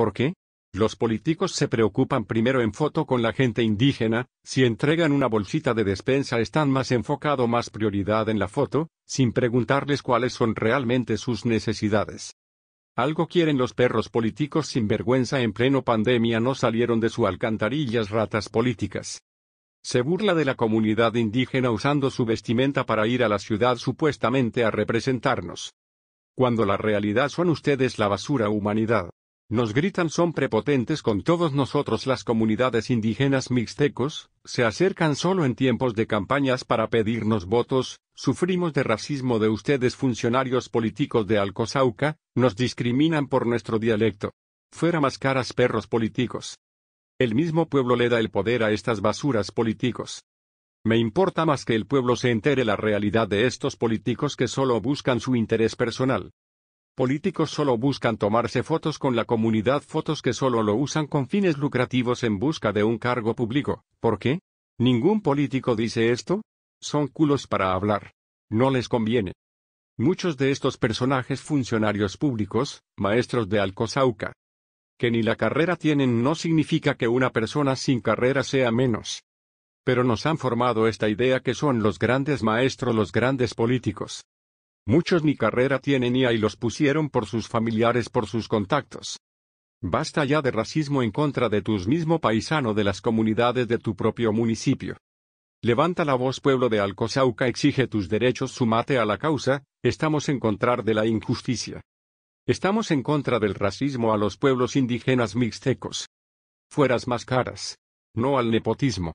¿Por qué? Los políticos se preocupan primero en foto con la gente indígena, si entregan una bolsita de despensa están más enfocado más prioridad en la foto, sin preguntarles cuáles son realmente sus necesidades. Algo quieren los perros políticos sin vergüenza en pleno pandemia no salieron de su alcantarillas ratas políticas. Se burla de la comunidad indígena usando su vestimenta para ir a la ciudad supuestamente a representarnos. Cuando la realidad son ustedes la basura humanidad. Nos gritan son prepotentes con todos nosotros las comunidades indígenas mixtecos, se acercan solo en tiempos de campañas para pedirnos votos, sufrimos de racismo de ustedes funcionarios políticos de Alcosauca, nos discriminan por nuestro dialecto. Fuera más caras perros políticos. El mismo pueblo le da el poder a estas basuras políticos. Me importa más que el pueblo se entere la realidad de estos políticos que solo buscan su interés personal políticos solo buscan tomarse fotos con la comunidad, fotos que solo lo usan con fines lucrativos en busca de un cargo público. ¿Por qué? Ningún político dice esto. Son culos para hablar. No les conviene. Muchos de estos personajes funcionarios públicos, maestros de Alcosauca, que ni la carrera tienen no significa que una persona sin carrera sea menos. Pero nos han formado esta idea que son los grandes maestros, los grandes políticos. Muchos ni carrera tienen y y los pusieron por sus familiares, por sus contactos. Basta ya de racismo en contra de tus mismo paisano de las comunidades de tu propio municipio. Levanta la voz pueblo de Alcosauca exige tus derechos sumate a la causa, estamos en contra de la injusticia. Estamos en contra del racismo a los pueblos indígenas mixtecos. Fueras más caras. No al nepotismo.